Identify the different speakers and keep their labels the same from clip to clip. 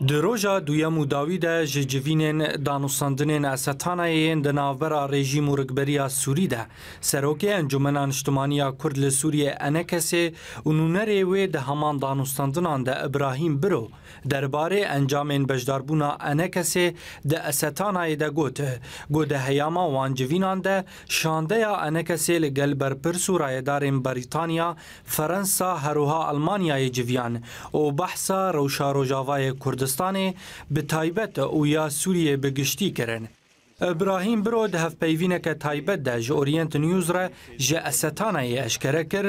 Speaker 1: Di roja duyem û dawî de ji civînên danûsandinên Esetanayên di navbera rejîm û rikberiya Sûrî de serokê Encumena Niştimaniya Kurd li Sûriye Enekesê û nûnerê wê di heman danûstandinan de İbrahîm Biro derbarê encamên bejdarbûna Enekesê di Esetanayê de got. Got de heyama wan civînan de şandeya Enekesê li gel berpir Sûrayedarên Brîtanya, Ferensa heroha Almanyayê civiyan û behsa rewşa Rojavayê Kurdistan کوردستانê bi taybet û ya Sûriyê bi giştî kirin. ابراهیم برو د هف پیوینکه تایبت ده ژ اورینت نیوز را ژ استانه اشکره کر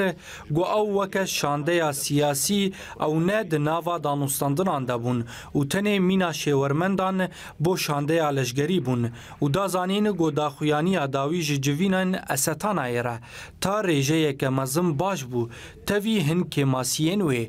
Speaker 1: گو او وک شانده یا سیاسی او نه د ناوا دانوستاندنان ده بون او تنه مینا شورمندان بو شانده یا لشگری بون او دا زانین گو دا خویانی اداوی ژ جوینن استانه را تا رژه یک مزم باش بو توی هن که ماسین وی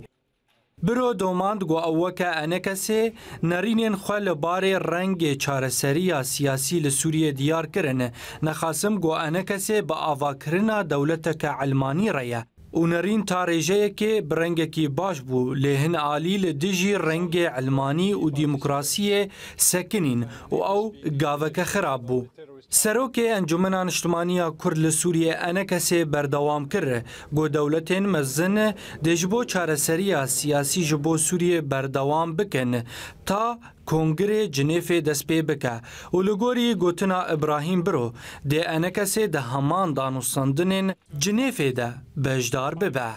Speaker 1: برو دوماند گو اوکه انکسی نرینین خو لبار رنگ چارسری سیاسی لسوریه دیار کرن نخاسم گو انکسی با آواکرنا دولتک علمانی ریه اونرین تا رێژەیەکێ ڕەنگێکی باش بوو لێ هن عالی لە دژی ڕەنگێ ئەلمانی و دیموکراسیە سەکنین و ئەو گاوەکە خراپ بوو. سەرۆکێ ئەنجومنا نیشتمانیا کورد لە سووریە ئەنە کەسێ بەردەوام کرد گۆ دەولەتێن مەزنە دێژ بۆ چارەسەریە سیاسی ji بۆ سووریە بەردەوام بکەن تا کۆنگرێ جنێفێ دەست پێ بکە و لە گۆری گوتنا ئەبراهیم برۆ دێ ئەنە کەسێ دە هەمان دانووسندنێن جنێفێدە بجدار ببه.